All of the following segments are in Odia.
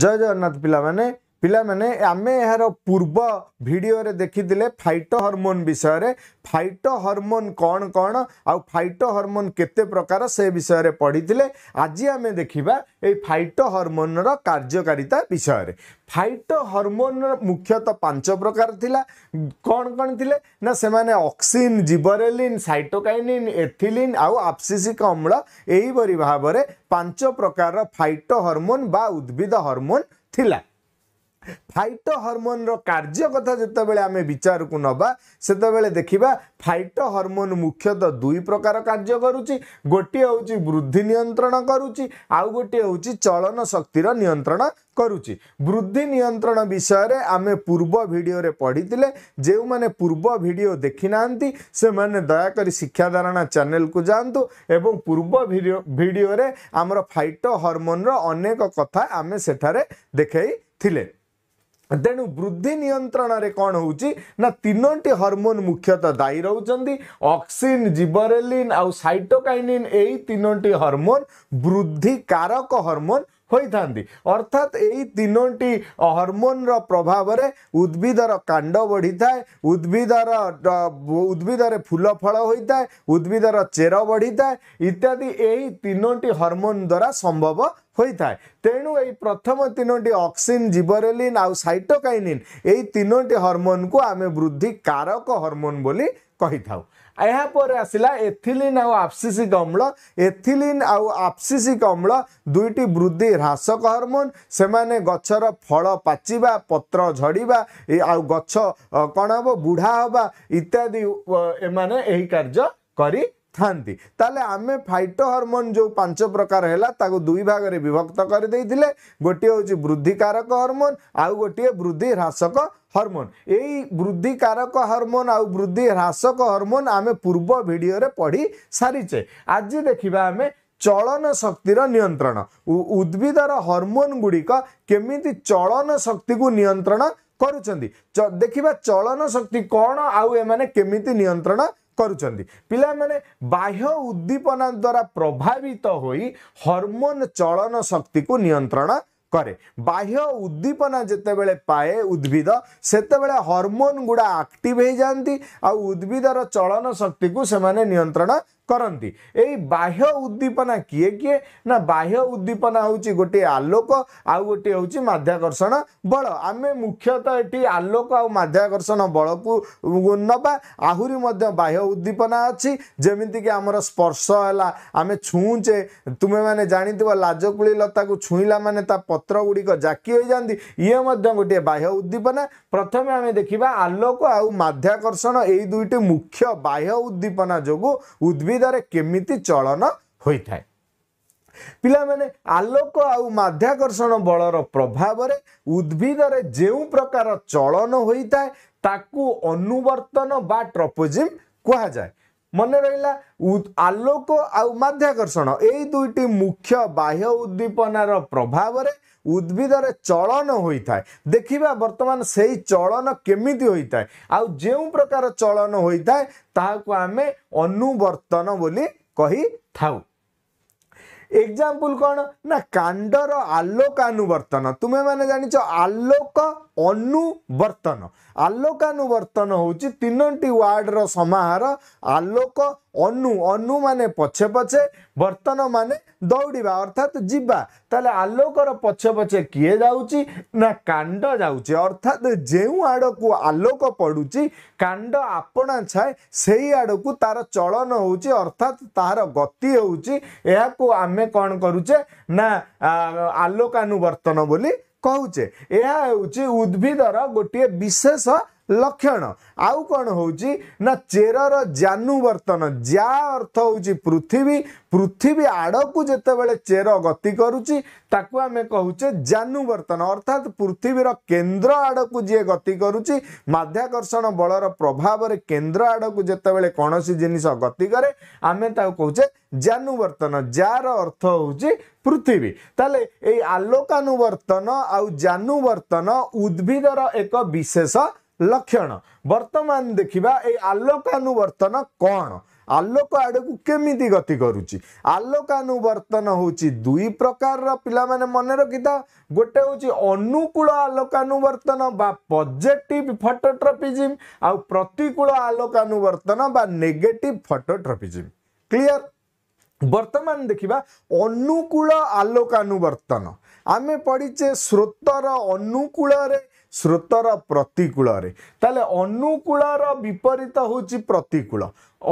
जय जगन्नाथ पिला ପିଲାମାନେ ଆମେ ଏହାର ପୂର୍ବ ଭିଡ଼ିଓରେ ଦେଖିଥିଲେ ଫାଇଟୋ ହରମୋନ୍ ବିଷୟରେ ଫାଇଟୋ ହରମୋନ୍ କ'ଣ କ'ଣ ଆଉ ଫାଇଟୋ ହରମୋନ୍ କେତେ ପ୍ରକାର ସେ ବିଷୟରେ ପଢ଼ିଥିଲେ ଆଜି ଆମେ ଦେଖିବା ଏଇ ଫାଇଟୋ ହରମୋନ୍ର କାର୍ଯ୍ୟକାରିତା ବିଷୟରେ ଫାଇଟୋ ହରମୋନ୍ର ମୁଖ୍ୟତଃ ପାଞ୍ଚ ପ୍ରକାର ଥିଲା କ'ଣ କ'ଣ ଥିଲେ ନା ସେମାନେ ଅକ୍ସିନ୍ ଜିବରେଲିନ୍ ସାଇଟୋକାଇନିନ୍ ଏଥିଲିନ୍ ଆଉ ଆପ୍ସିସିକ ଅମ୍ଳ ଏହିପରି ଭାବରେ ପାଞ୍ଚ ପ୍ରକାରର ଫାଇଟୋ ହରମୋନ୍ ବା ଉଦ୍ଭିଦ ହରମୋନ୍ ଥିଲା ଫାଇଟୋ ହରମୋନର କାର୍ଯ୍ୟ କଥା ଯେତେବେଳେ ଆମେ ବିଚାରକୁ ନେବା ସେତେବେଳେ ଦେଖିବା ଫାଇଟୋ ହରମୋନ ମୁଖ୍ୟତଃ ଦୁଇ ପ୍ରକାର କାର୍ଯ୍ୟ କରୁଛି ଗୋଟିଏ ହେଉଛି ବୃଦ୍ଧି ନିୟନ୍ତ୍ରଣ କରୁଛି ଆଉ ଗୋଟିଏ ହେଉଛି ଚଳନ ଶକ୍ତିର ନିୟନ୍ତ୍ରଣ କରୁଛି ବୃଦ୍ଧି ନିୟନ୍ତ୍ରଣ ବିଷୟରେ ଆମେ ପୂର୍ବ ଭିଡ଼ିଓରେ ପଢ଼ିଥିଲେ ଯେଉଁମାନେ ପୂର୍ବ ଭିଡ଼ିଓ ଦେଖିନାହାନ୍ତି ସେମାନେ ଦୟାକରି ଶିକ୍ଷା ଧାରଣା ଚ୍ୟାନେଲକୁ ଯାଆନ୍ତୁ ଏବଂ ପୂର୍ବ ଭିଡ଼ିଓରେ ଆମର ଫାଇଟୋ ହରମୋନର ଅନେକ କଥା ଆମେ ସେଠାରେ ଦେଖାଇ ଥିଲେ ତେଣୁ ବୃଦ୍ଧି ନିୟନ୍ତ୍ରଣରେ କ'ଣ ହେଉଛି ନା ତିନୋଟି ହର୍ମୋନ୍ ମୁଖ୍ୟତଃ ଦାୟୀ ରହୁଛନ୍ତି ଅକ୍ସିନ୍ ଜିବରେଲିନ୍ ଆଉ ସାଇଟୋକାଇନିନ୍ ଏଇ ତିନୋଟି ହର୍ମୋନ୍ ବୃଦ୍ଧିକାରକ ହର୍ମୋନ୍ ହୋଇଥାନ୍ତି ଅର୍ଥାତ୍ ଏହି ତିନୋଟି ହର୍ମୋନ୍ର ପ୍ରଭାବରେ ଉଦ୍ଭିଦର କାଣ୍ଡ ବଢ଼ିଥାଏ ଉଦ୍ଭିଦର ଉଦ୍ଭିଦରେ ଫୁଲ ଫଳ ହୋଇଥାଏ ଉଦ୍ଭିଦର ଚେର ବଢ଼ିଥାଏ ଇତ୍ୟାଦି ଏହି ତିନୋଟି ହର୍ମୋନ୍ ଦ୍ୱାରା ସମ୍ଭବ ହୋଇଥାଏ ତେଣୁ ଏଇ ପ୍ରଥମ ତିନୋଟି ଅକ୍ସିନ୍ ଜିବରେଲିନ୍ ଆଉ ସାଇଟୋକାଇନିନ୍ ଏଇ ତିନୋଟି ହର୍ମୋନ୍କୁ ଆମେ ବୃଦ୍ଧି କାରକ ହରମୋନ୍ ବୋଲି କହିଥାଉ ଏହାପରେ ଆସିଲା ଏଥିଲିନ୍ ଆଉ ଆପ୍ସିସିକ୍ ଅମ୍ଳ ଏଥିଲିନ୍ ଆଉ ଆପ୍ସିସିକ୍ ଅମ୍ଳ ଦୁଇଟି ବୃଦ୍ଧି ହ୍ରାସକ ହରମୋନ୍ ସେମାନେ ଗଛର ଫଳ ପାଚିବା ପତ୍ର ଝଡ଼ିବା ଆଉ ଗଛ କ'ଣ ହେବ ବୁଢ଼ା ହେବା ଇତ୍ୟାଦି ଏମାନେ ଏହି କାର୍ଯ୍ୟ କରି ताले आमे फाइटो हार्मोन जो पाँच प्रकार हैला ताको दुई भाग रे विभक्त कर गरिदिँदै गोटे वृद्धि कारक हार्मोन आउ गोटे वृद्धि ह्रासक एई वृद्धि कारक हार्मोन आउ वृद्धि ह्रासक हार्मोन आमे पूर्व भिडियो पढिसारिचे आज जे देखिबा आमे चलन शक्ति नियंत्रण शक्तिर नियन्त्रण हार्मोन गुडी गुडिक केमि चलन शक्ति को नियंत्रण गर्ुन देखिबा चलन शक्ति कोन आउ ए माने आउने नियंत्रण କରୁଛନ୍ତି ପିଲାମାନେ ବାହ୍ୟ ଉଦ୍ଦୀପନା ଦ୍ୱାରା ପ୍ରଭାବିତ ହୋଇ ହରମୋନ ଚଳନ ଶକ୍ତିକୁ ନିୟନ୍ତ୍ରଣ କରେ ବାହ୍ୟ ଉଦ୍ଦୀପନା ଯେତେବେଳେ ପାଏ ଉଦ୍ଭିଦ ସେତେବେଳେ ହରମୋନ ଗୁଡ଼ା ଆକ୍ଟିଭ ହେଇଯାଆନ୍ତି ଆଉ ଉଦ୍ଭିଦର ଚଳନ ଶକ୍ତିକୁ ସେମାନେ ନିୟନ୍ତ୍ରଣ କରନ୍ତି ଏଇ ବାହ୍ୟ ଉଦ୍ଦୀପନା କିଏ କିଏ ନା ବାହ୍ୟ ଉଦ୍ଦୀପନା ହେଉଛି ଗୋଟିଏ ଆଲୋକ ଆଉ ଗୋଟିଏ ହେଉଛି ମାଧ୍ୟାକର୍ଷଣ ବଳ ଆମେ ମୁଖ୍ୟତଃ ଏଠି ଆଲୋକ ଆଉ ମାଧ୍ୟାକର୍ଷଣ ବଳକୁ ନେବା ଆହୁରି ମଧ୍ୟ ବାହ୍ୟ ଉଦ୍ଦୀପନା ଅଛି ଯେମିତିକି ଆମର ସ୍ପର୍ଶ ହେଲା ଆମେ ଛୁଁଞ୍ଚେ ତୁମେମାନେ ଜାଣିଥିବ ଲାଜକୁଳି ଲତାକୁ ଛୁଇଁଲା ମାନେ ତା ପତ୍ର ଗୁଡ଼ିକ ଜାକି ହୋଇଯାଆନ୍ତି ଇଏ ମଧ୍ୟ ଗୋଟିଏ ବାହ୍ୟ ଉଦ୍ଦୀପନା ପ୍ରଥମେ ଆମେ ଦେଖିବା ଆଲୋକ ଆଉ ମାଧ୍ୟାକର୍ଷଣ ଏଇ ଦୁଇଟି ମୁଖ୍ୟ ବାହ୍ୟ ଉଦ୍ଦୀପନା ଯୋଗୁଁ ଉଦ୍ଭିଦ ଅସୁବିଧାରେ କେମିତି ଚଳନ ହୋଇଥାଏ ପିଲାମାନେ ଆଲୋକ ଆଉ ମାଧ୍ୟାକର୍ଷଣ ବଳର ପ୍ରଭାବରେ ଉଦ୍ଭିଦରେ ଯେଉଁ ପ୍ରକାର ଚଳନ ହୋଇଥାଏ ତାକୁ ଅନୁବର୍ତ୍ତନ ବା ଟ୍ରପୋଜିମ୍ କୁହାଯାଏ ମନେ ରହିଲା ଆଲୋକ ଆଉ ମାଧ୍ୟାକର୍ଷଣ ଏଇ ଦୁଇଟି ମୁଖ୍ୟ ବାହ୍ୟ ଉଦ୍ଦୀପନାର ପ୍ରଭାବରେ ଉଦ୍ଭିଦରେ ଚଳନ ହୋଇଥାଏ ଦେଖିବା ବର୍ତ୍ତମାନ ସେଇ ଚଳନ କେମିତି ହୋଇଥାଏ ଆଉ ଯେଉଁ ପ୍ରକାର ଚଳନ ହୋଇଥାଏ ତାହାକୁ ଆମେ ଅନୁବର୍ତ୍ତନ ବୋଲି କହିଥାଉ ଏକ୍ଜାମ୍ପଲ୍ କ'ଣ ନା କାଣ୍ଡର ଆଲୋକ ଅନୁବର୍ତ୍ତନ ତୁମେମାନେ ଜାଣିଛ ଆଲୋକ ଅନୁବର୍ତ୍ତନ ଆଲୋକାନୁବର୍ତ୍ତନ ହେଉଛି ତିନୋଟି ୱାର୍ଡ଼ର ସମାହାର ଆଲୋକ ଅନୁ ଅନୁ ମାନେ ପଛେ ପଛେ ବର୍ତ୍ତନ ମାନେ ଦୌଡ଼ିବା ଅର୍ଥାତ୍ ଯିବା ତାହେଲେ ଆଲୋକର ପଛେ ପଛେ କିଏ ଯାଉଛି ନା କାଣ୍ଡ ଯାଉଛି ଅର୍ଥାତ୍ ଯେଉଁ ଆଡ଼କୁ ଆଲୋକ ପଡ଼ୁଛି କାଣ୍ଡ ଆପଣା ଛାଏ ସେଇ ଆଡ଼କୁ ତାର ଚଳନ ହେଉଛି ଅର୍ଥାତ୍ ତାହାର ଗତି ହେଉଛି ଏହାକୁ ଆମେ କ'ଣ କରୁଛେ ନା ଆଲୋକାନୁବର୍ତ୍ତନ ବୋଲି କହୁଛେ ଏହା ହେଉଛି ଉଦ୍ଭିଦର ଗୋଟିଏ ବିଶେଷ ଲକ୍ଷଣ ଆଉ କ'ଣ ହେଉଛି ନା ଚେରର ଜାନୁବର୍ତ୍ତନ ଯା ଅର୍ଥ ହେଉଛି ପୃଥିବୀ ପୃଥିବୀ ଆଡ଼କୁ ଯେତେବେଳେ ଚେର ଗତି କରୁଛି ତାକୁ ଆମେ କହୁଛେ ଜାନୁବର୍ତ୍ତନ ଅର୍ଥାତ୍ ପୃଥିବୀର କେନ୍ଦ୍ର ଆଡ଼କୁ ଯିଏ ଗତି କରୁଛି ମାଧ୍ୟାକର୍ଷଣ ବଳର ପ୍ରଭାବରେ କେନ୍ଦ୍ର ଆଡ଼କୁ ଯେତେବେଳେ କୌଣସି ଜିନିଷ ଗତି କରେ ଆମେ ତାକୁ କହୁଛେ ଜାନୁବର୍ତ୍ତନ ଯାର ଅର୍ଥ ହେଉଛି ପୃଥିବୀ ତାହେଲେ ଏଇ ଆଲୋକାନୁବର୍ତ୍ତନ ଆଉ ଜାନୁବର୍ତ୍ତନ ଉଦ୍ଭିଦର ଏକ ବିଶେଷ ଲକ୍ଷଣ ବର୍ତ୍ତମାନ ଦେଖିବା ଏଇ ଆଲୋକାନୁବର୍ତ୍ତନ କ'ଣ ଆଲୋକ ଆଡ଼କୁ କେମିତି ଗତି କରୁଛି ଆଲୋକାନୁବର୍ତ୍ତନ ହେଉଛି ଦୁଇ ପ୍ରକାରର ପିଲାମାନେ ମନେ ରଖିଥାଉ ଗୋଟେ ହେଉଛି ଅନୁକୂଳ ଆଲୋକାନୁବର୍ତ୍ତନ ବା ପଜିଟିଭ ଫଟୋଟ୍ରପିଜିମ୍ ଆଉ ପ୍ରତିକୂଳ ଆଲୋକାନୁବର୍ତ୍ତନ ବା ନେଗେଟିଭ ଫଟୋଟ୍ରପିଜିମ୍ କ୍ଲିଅର ବର୍ତ୍ତମାନ ଦେଖିବା ଅନୁକୂଳ ଆଲୋକାନୁବର୍ତ୍ତନ ଆମେ ପଢ଼ିଛେ ସ୍ରୋତର ଅନୁକୂଳରେ ସ୍ରୋତର ପ୍ରତିକୂଳରେ ତାହେଲେ ଅନୁକୂଳର ବିପରୀତ ହେଉଛି ପ୍ରତିକୂଳ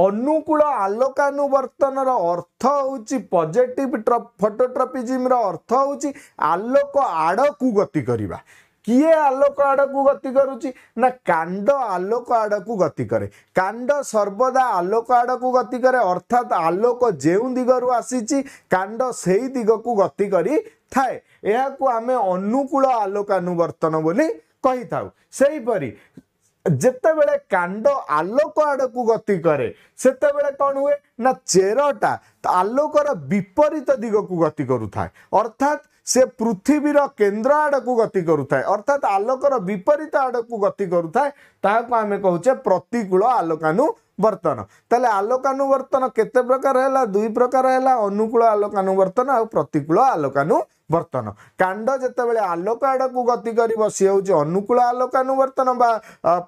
ଅନୁକୂଳ ଆଲୋକାନୁବର୍ତ୍ତନର ଅର୍ଥ ହେଉଛି ପଜିଟିଭ ଟ୍ର ଫଟୋଟ୍ରପିଜିମ୍ର ଅର୍ଥ ହେଉଛି ଆଲୋକ ଆଡ଼କୁ ଗତି କରିବା କିଏ ଆଲୋକ ଆଡ଼କୁ ଗତି କରୁଛି ନା କାଣ୍ଡ ଆଲୋକ ଆଡ଼କୁ ଗତି କରେ କାଣ୍ଡ ସର୍ବଦା ଆଲୋକ ଆଡ଼କୁ ଗତି କରେ ଅର୍ଥାତ୍ ଆଲୋକ ଯେଉଁ ଦିଗରୁ ଆସିଛି କାଣ୍ଡ ସେଇ ଦିଗକୁ ଗତି କରିଥାଏ ଏହାକୁ ଆମେ ଅନୁକୂଳ ଆଲୋକାନୁବର୍ତ୍ତନ ବୋଲି କହିଥାଉ ସେହିପରି ଯେତେବେଳେ କାଣ୍ଡ ଆଲୋକ ଆଡ଼କୁ ଗତି କରେ ସେତେବେଳେ କ'ଣ ହୁଏ ନା ଚେରଟା ଆଲୋକର ବିପରୀତ ଦିଗକୁ ଗତି କରୁଥାଏ ଅର୍ଥାତ୍ ସେ ପୃଥିବୀର କେନ୍ଦ୍ର ଆଡ଼କୁ ଗତି କରୁଥାଏ ଅର୍ଥାତ୍ ଆଲୋକର ବିପରୀତ ଆଡ଼କୁ ଗତି କରୁଥାଏ ତାହାକୁ ଆମେ କହୁଛେ ପ୍ରତିକୂଳ ଆଲୋକାନୁବର୍ତ୍ତନ ତାହେଲେ ଆଲୋକାନୁବର୍ତ୍ତନ କେତେ ପ୍ରକାର ହେଲା ଦୁଇ ପ୍ରକାର ହେଲା ଅନୁକୂଳ ଆଲୋକାନୁବର୍ତ୍ତନ ଆଉ ପ୍ରତିକୂଳ ଆଲୋକାନୁବର୍ତ୍ତନ କାଣ୍ଡ ଯେତେବେଳେ ଆଲୋକ ଆଡ଼କୁ ଗତି କରିବ ସିଏ ହେଉଛି ଅନୁକୂଳ ଆଲୋକାନୁବର୍ତ୍ତନ ବା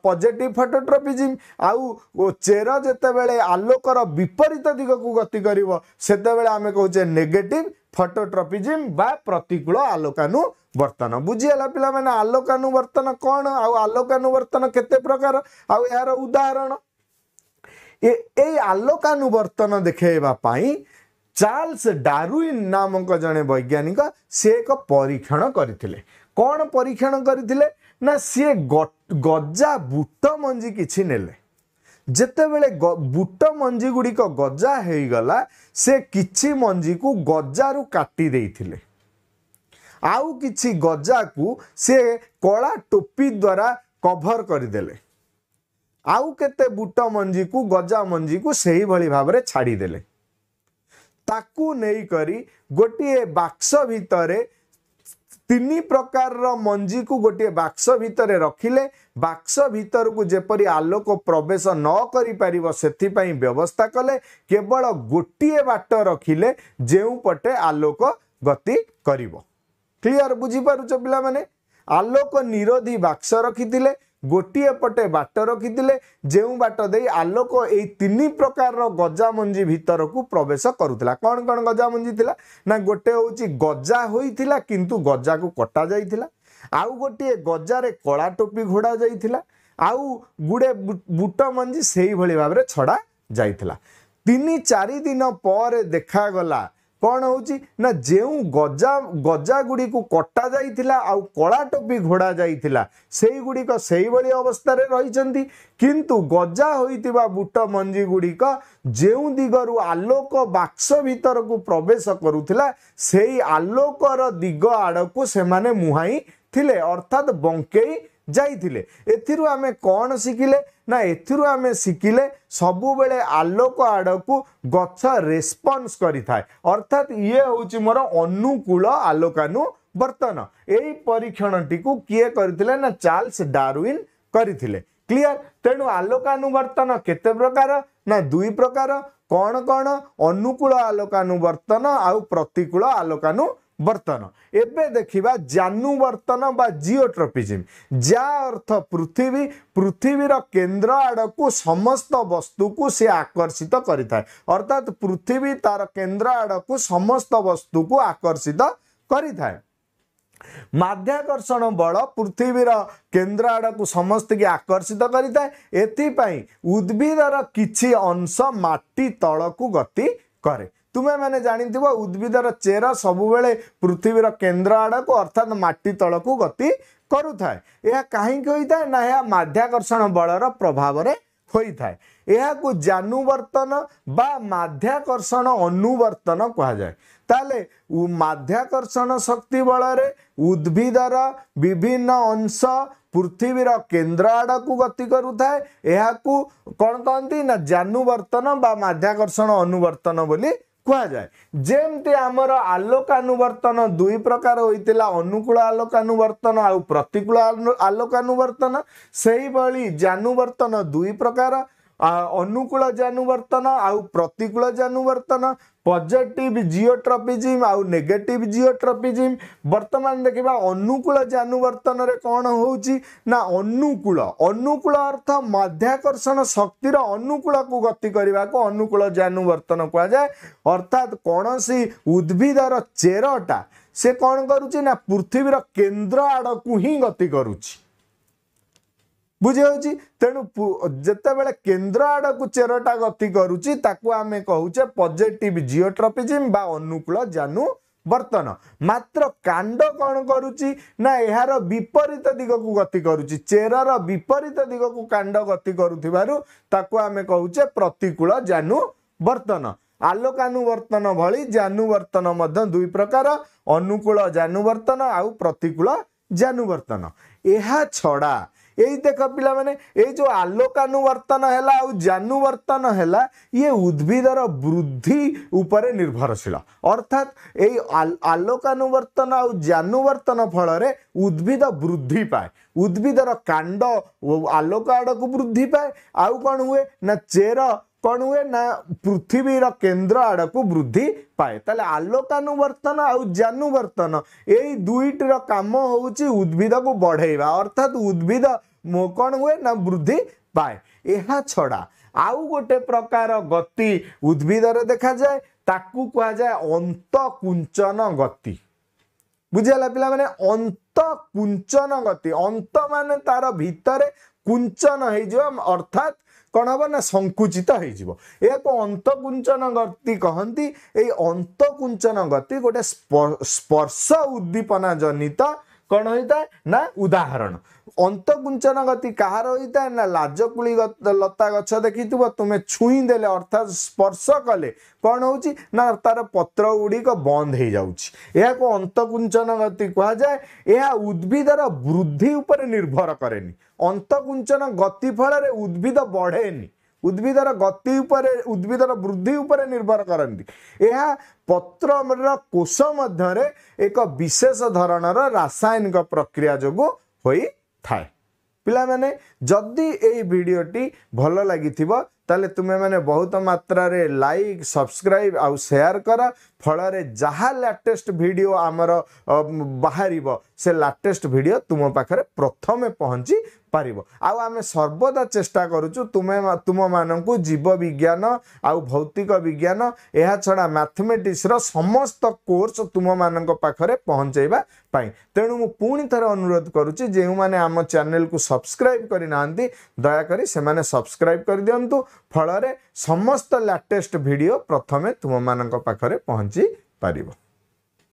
ପଜିଟିଭ ଫଟୋଟ୍ରପିଜିମ୍ ଆଉ ଚେର ଯେତେବେଳେ ଆଲୋକର ବିପରୀତ ଦିଗକୁ ଗତି କରିବ ସେତେବେଳେ ଆମେ କହୁଛେ ନେଗେଟିଭ୍ ଫଟୋଟ୍ରପିଜିମ୍ ବା ପ୍ରତିକୂଳ ଆଲୋକାନୁବର୍ତ୍ତନ ବୁଝିଗଲା ପିଲାମାନେ ଆଲୋକାନୁବର୍ତ୍ତନ କ'ଣ ଆଉ ଆଲୋକାନୁବର୍ତ୍ତନ କେତେ ପ୍ରକାର ଆଉ ଏହାର ଉଦାହରଣ ଏ ଏଇ ଆଲୋକାନୁବର୍ତ୍ତନ ଦେଖେଇବା ପାଇଁ ଚାର୍ଲସ ଡାରୁଇନ୍ ନାମକ ଜଣେ ବୈଜ୍ଞାନିକ ସେ ଏକ ପରୀକ୍ଷଣ କରିଥିଲେ କ'ଣ ପରୀକ୍ଷଣ କରିଥିଲେ ନା ସିଏ ଗଜା ବୁଟ ମଞ୍ଜି କିଛି ନେଲେ ଯେତେବେଳେ ବୁଟ ମଞ୍ଜି ଗୁଡ଼ିକ ଗଜା ହେଇଗଲା ସେ କିଛି ମଞ୍ଜିକୁ ଗଜାରୁ କାଟି ଦେଇଥିଲେ ଆଉ କିଛି ଗଜାକୁ ସେ କଳା ଟୋପି ଦ୍ୱାରା କଭର କରିଦେଲେ ଆଉ କେତେ ବୁଟ ମଞ୍ଜିକୁ ଗଜା ମଞ୍ଜିକୁ ସେହିଭଳି ଭାବରେ ଛାଡ଼ିଦେଲେ ତାକୁ ନେଇକରି ଗୋଟିଏ ବାକ୍ସ ଭିତରେ ତିନି ପ୍ରକାରର ମଞ୍ଜିକୁ ଗୋଟିଏ ବାକ୍ସ ଭିତରେ ରଖିଲେ ବାକ୍ସ ଭିତରକୁ ଯେପରି ଆଲୋକ ପ୍ରବେଶ ନ କରିପାରିବ ସେଥିପାଇଁ ବ୍ୟବସ୍ଥା କଲେ କେବଳ ଗୋଟିଏ ବାଟ ରଖିଲେ ଯେଉଁପଟେ ଆଲୋକ ଗତି କରିବ କ୍ଲିଅର୍ ବୁଝିପାରୁଛ ପିଲାମାନେ ଆଲୋକ ନିରୋଧୀ ବାକ୍ସ ରଖିଥିଲେ ଗୋଟିଏ ପଟେ ବାଟ ରଖିଥିଲେ ଯେଉଁ ବାଟ ଦେଇ ଆଲୋକ ଏଇ ତିନି ପ୍ରକାରର ଗଜାମଞ୍ଜି ଭିତରକୁ ପ୍ରବେଶ କରୁଥିଲା କ'ଣ କ'ଣ ଗଜାମଞ୍ଜି ଥିଲା ନା ଗୋଟେ ହେଉଛି ଗଜା ହୋଇଥିଲା କିନ୍ତୁ ଗଜାକୁ କଟାଯାଇଥିଲା ଆଉ ଗୋଟିଏ ଗଜାରେ କଳା ଟୋପି ଘୋଡ଼ା ଯାଇଥିଲା ଆଉ ଗୁଡ଼େ ବୁଟ ମଞ୍ଜି ସେଇଭଳି ଭାବରେ ଛଡ଼ା ଯାଇଥିଲା ତିନି ଚାରି ଦିନ ପରେ ଦେଖାଗଲା କ'ଣ ହେଉଛି ନା ଯେଉଁ ଗଜା ଗଜା ଗୁଡ଼ିକୁ କଟା ଯାଇଥିଲା ଆଉ କଳା ଟୋପି ଘୋଡ଼ା ଯାଇଥିଲା ସେଇଗୁଡ଼ିକ ସେଇଭଳି ଅବସ୍ଥାରେ ରହିଛନ୍ତି କିନ୍ତୁ ଗଜା ହୋଇଥିବା ବୁଟ ମଞ୍ଜି ଗୁଡ଼ିକ ଯେଉଁ ଦିଗରୁ ଆଲୋକ ବାକ୍ସ ଭିତରକୁ ପ୍ରବେଶ କରୁଥିଲା ସେଇ ଆଲୋକର ଦିଗ ଆଡ଼କୁ ସେମାନେ ମୁହାଁଇ ଥିଲେ ଅର୍ଥାତ୍ ବଙ୍କେଇ ଯାଇଥିଲେ ଏଥିରୁ ଆମେ କ'ଣ ଶିଖିଲେ ନା ଏଥିରୁ ଆମେ ଶିଖିଲେ ସବୁବେଳେ ଆଲୋକ ଆଡ଼କୁ ଗଛ ରେସ୍ପନ୍ସ କରିଥାଏ ଅର୍ଥାତ୍ ଇଏ ହେଉଛି ମୋର ଅନୁକୂଳ ଆଲୋକାନୁ ବର୍ତ୍ତନ ଏହି ପରୀକ୍ଷଣଟିକୁ କିଏ କରିଥିଲେ ନା ଚାର୍ଲସ ଡାରୱିନ୍ କରିଥିଲେ କ୍ଲିଅର ତେଣୁ ଆଲୋକାନୁବର୍ତ୍ତନ କେତେ ପ୍ରକାର ନା ଦୁଇ ପ୍ରକାର କ'ଣ କ'ଣ ଅନୁକୂଳ ଆଲୋକାନୁବର୍ତ୍ତନ ଆଉ ପ୍ରତିକୂଳ ଆଲୋକାନୁ ବର୍ତ୍ତନ ଏବେ ଦେଖିବା ଜାନୁବର୍ତ୍ତନ ବା ଜିଓଟ୍ରପିଜିମ୍ ଯା ଅର୍ଥ ପୃଥିବୀ ପୃଥିବୀର କେନ୍ଦ୍ର ଆଡ଼କୁ ସମସ୍ତ ବସ୍ତୁକୁ ସେ ଆକର୍ଷିତ କରିଥାଏ ଅର୍ଥାତ୍ ପୃଥିବୀ ତାର କେନ୍ଦ୍ର ଆଡ଼କୁ ସମସ୍ତ ବସ୍ତୁକୁ ଆକର୍ଷିତ କରିଥାଏ ମାଧ୍ୟାକର୍ଷଣ ବଳ ପୃଥିବୀର କେନ୍ଦ୍ର ଆଡ଼କୁ ସମସ୍ତଙ୍କୁ ଆକର୍ଷିତ କରିଥାଏ ଏଥିପାଇଁ ଉଦ୍ଭିଦର କିଛି ଅଂଶ ମାଟି ତଳକୁ ଗତି କରେ ତୁମେମାନେ ଜାଣିଥିବ ଉଦ୍ଭିଦର ଚେର ସବୁବେଳେ ପୃଥିବୀର କେନ୍ଦ୍ର ଆଡ଼କୁ ଅର୍ଥାତ୍ ମାଟି ତଳକୁ ଗତି କରୁଥାଏ ଏହା କାହିଁକି ହୋଇଥାଏ ନା ଏହା ମାଧ୍ୟାକର୍ଷଣ ବଳର ପ୍ରଭାବରେ ହୋଇଥାଏ ଏହାକୁ ଜାନୁବର୍ତ୍ତନ ବା ମାଧ୍ୟାକର୍ଷଣ ଅନୁବର୍ତ୍ତନ କୁହାଯାଏ ତାହେଲେ ମାଧ୍ୟାକର୍ଷଣ ଶକ୍ତି ବଳରେ ଉଦ୍ଭିଦର ବିଭିନ୍ନ ଅଂଶ ପୃଥିବୀର କେନ୍ଦ୍ର ଆଡ଼କୁ ଗତି କରୁଥାଏ ଏହାକୁ କ'ଣ କହନ୍ତି ନା ଜାନୁବର୍ତ୍ତନ ବା ମାଧ୍ୟାକର୍ଷଣ ଅନୁବର୍ତ୍ତନ ବୋଲି କୁହାଯାଏ ଯେମିତି ଆମର ଆଲୋକାନୁବର୍ତ୍ତନ ଦୁଇ ପ୍ରକାର ହୋଇଥିଲା ଅନୁକୂଳ ଆଲୋକାନୁବର୍ତ୍ତନ ଆଉ ପ୍ରତିକୂଳ ଆଲୋକାନୁବର୍ତ୍ତନ ସେହିଭଳି ଜାନୁବର୍ତ୍ତନ ଦୁଇ ପ୍ରକାର ଅନୁକୂଳ ଜାନୁବର୍ତ୍ତନ ଆଉ ପ୍ରତିକୂଳ ଜାନୁବର୍ତ୍ତନ ପଜିଟିଭ ଜିଓଟ୍ରପିଜିମ୍ ଆଉ ନେଗେଟିଭ ଜିଓଟ୍ରପିଜିମ୍ ବର୍ତ୍ତମାନ ଦେଖିବା ଅନୁକୂଳ ଜାନୁବର୍ତ୍ତନରେ କ'ଣ ହେଉଛି ନା ଅନୁକୂଳ ଅନୁକୂଳ ଅର୍ଥ ମାଧ୍ୟାକର୍ଷଣ ଶକ୍ତିର ଅନୁକୂଳକୁ ଗତି କରିବାକୁ ଅନୁକୂଳ ଜାନୁବର୍ତ୍ତନ କୁହାଯାଏ ଅର୍ଥାତ୍ କୌଣସି ଉଦ୍ଭିଦର ଚେରଟା ସେ କ'ଣ କରୁଛି ନା ପୃଥିବୀର କେନ୍ଦ୍ର ଆଡ଼କୁ ହିଁ ଗତି କରୁଛି ବୁଝିହେଉଛି ତେଣୁ ଯେତେବେଳେ କେନ୍ଦ୍ର ଆଡ଼କୁ ଚେରଟା ଗତି କରୁଛି ତାକୁ ଆମେ କହୁଛେ ପଜିଟିଭ ଜିଓଟ୍ରପିଜିମ୍ ବା ଅନୁକୂଳ ଜାନୁ ବର୍ତ୍ତନ ମାତ୍ର କାଣ୍ଡ କ'ଣ କରୁଛି ନା ଏହାର ବିପରୀତ ଦିଗକୁ ଗତି କରୁଛି ଚେରର ବିପରୀତ ଦିଗକୁ କାଣ୍ଡ ଗତି କରୁଥିବାରୁ ତାକୁ ଆମେ କହୁଛେ ପ୍ରତିକୂଳ ଜାନୁ ବର୍ତ୍ତନ ଆଲୋକାନୁବର୍ତ୍ତନ ଭଳି ଜାନୁ ବର୍ତ୍ତନ ମଧ୍ୟ ଦୁଇ ପ୍ରକାର ଅନୁକୂଳ ଜାନୁ ବର୍ତ୍ତନ ଆଉ ପ୍ରତିକୂଳ ଜାନୁବର୍ତ୍ତନ ଏହା ଛଡ଼ା ଏଇ ଦେଖ ପିଲାମାନେ ଏଇ ଯେଉଁ ଆଲୋକାନୁବର୍ତ୍ତନ ହେଲା ଆଉ ଜାନୁବର୍ତ୍ତନ ହେଲା ଇଏ ଉଦ୍ଭିଦର ବୃଦ୍ଧି ଉପରେ ନିର୍ଭରଶୀଳ ଅର୍ଥାତ୍ ଏଇ ଆଲୋକାନୁବର୍ତ୍ତନ ଆଉ ଜାନୁବର୍ତ୍ତନ ଫଳରେ ଉଦ୍ଭିଦ ବୃଦ୍ଧି ପାଏ ଉଦ୍ଭିଦର କାଣ୍ଡ ଆଲୋକ ଆଡ଼କୁ ବୃଦ୍ଧି ପାଏ ଆଉ କ'ଣ ହୁଏ ନା ଚେର କ'ଣ ହୁଏ ନା ପୃଥିବୀର କେନ୍ଦ୍ର ଆଡ଼କୁ ବୃଦ୍ଧି ପାଏ ତାହେଲେ ଆଲୋକାନୁବର୍ତ୍ତନ ଆଉ ଜାନୁବର୍ତ୍ତନ ଏଇ ଦୁଇଟିର କାମ ହେଉଛି ଉଦ୍ଭିଦକୁ ବଢ଼େଇବା ଅର୍ଥାତ୍ ଉଦ୍ଭିଦ କ'ଣ ହୁଏ ନା ବୃଦ୍ଧି ପାଏ ଏହା ଛଡ଼ା ଆଉ ଗୋଟେ ପ୍ରକାର ଗତି ଉଦ୍ଭିଦରେ ଦେଖାଯାଏ ତାକୁ କୁହାଯାଏ ଅନ୍ତଃକୁଞ୍ଚନ ଗତି ବୁଝିଗଲା ପିଲାମାନେ ଅନ୍ତଃକୁଞ୍ଚନ ଗତି ଅନ୍ତ ମାନେ ତାର ଭିତରେ କୁଞ୍ଚନ ହେଇଯିବ ଅର୍ଥାତ୍ କ'ଣ ହବ ନା ସଙ୍କୁଚିତ ହେଇଯିବ ଏହାକୁ ଅନ୍ତଃକୁଞ୍ଚନ ଗତି କହନ୍ତି ଏଇ ଅନ୍ତଃକୁଞ୍ଚନ ଗତି ଗୋଟେ ସ୍ପର୍ଶ ଉଦ୍ଦୀପନା ଜନିତ କ'ଣ ହୋଇଥାଏ ନା ଉଦାହରଣ ଅନ୍ତଗୁଞ୍ଚନ ଗତି କାହାର ହୋଇଥାଏ ନା ଲାଜକୁଳି ଲତା ଗଛ ଦେଖିଥିବ ତୁମେ ଛୁଇଁ ଦେଲେ ଅର୍ଥାତ୍ ସ୍ପର୍ଶ କଲେ କ'ଣ ହେଉଛି ନା ତାର ପତ୍ର ଗୁଡ଼ିକ ବନ୍ଦ ହେଇଯାଉଛି ଏହାକୁ ଅନ୍ତଗୁଞ୍ଚନ ଗତି କୁହାଯାଏ ଏହା ଉଦ୍ଭିଦର ବୃଦ୍ଧି ଉପରେ ନିର୍ଭର କରେନି ଅନ୍ତଗୁଞ୍ଚନ ଗତି ଫଳରେ ଉଦ୍ଭିଦ ବଢ଼େନି उद्भिदरा गति उपरे उद्भिदरा वृद्धि उपरे निर्भर करन दि एहा पत्रमरा कोसो मद्धरे एक विशेष धारणरा रसायन का प्रक्रिया जोगो होई थाए पिला माने जद्दी एई वीडियोटी भलो लागिथिबो ताले तुमे माने बहुत मात्रा रे लाइक सब्सक्राइब आउ शेयर करो ଫଳରେ ଯାହା ଲାଟେଷ୍ଟ ଭିଡ଼ିଓ ଆମର ବାହାରିବ ସେ ଲାଟେଷ୍ଟ ଭିଡ଼ିଓ ତୁମ ପାଖରେ ପ୍ରଥମେ ପହଞ୍ଚି ପାରିବ ଆଉ ଆମେ ସର୍ବଦା ଚେଷ୍ଟା କରୁଛୁ ତୁମେ ତୁମମାନଙ୍କୁ ଜୀବବିଜ୍ଞାନ ଆଉ ଭୌତିକ ବିଜ୍ଞାନ ଏହା ଛଡ଼ା ମ୍ୟାଥମେଟିକ୍ସର ସମସ୍ତ କୋର୍ସ ତୁମମାନଙ୍କ ପାଖରେ ପହଞ୍ଚାଇବା ପାଇଁ ତେଣୁ ମୁଁ ପୁଣି ଥରେ ଅନୁରୋଧ କରୁଛି ଯେଉଁମାନେ ଆମ ଚ୍ୟାନେଲକୁ ସବସ୍କ୍ରାଇବ୍ କରିନାହାନ୍ତି ଦୟାକରି ସେମାନେ ସବସ୍କ୍ରାଇବ୍ କରିଦିଅନ୍ତୁ ଫଳରେ ସମସ୍ତ ଲାଟେଷ୍ଟ ଭିଡ଼ିଓ ପ୍ରଥମେ ତୁମମାନଙ୍କ ପାଖରେ ପହଞ୍ଚି ପାରିବ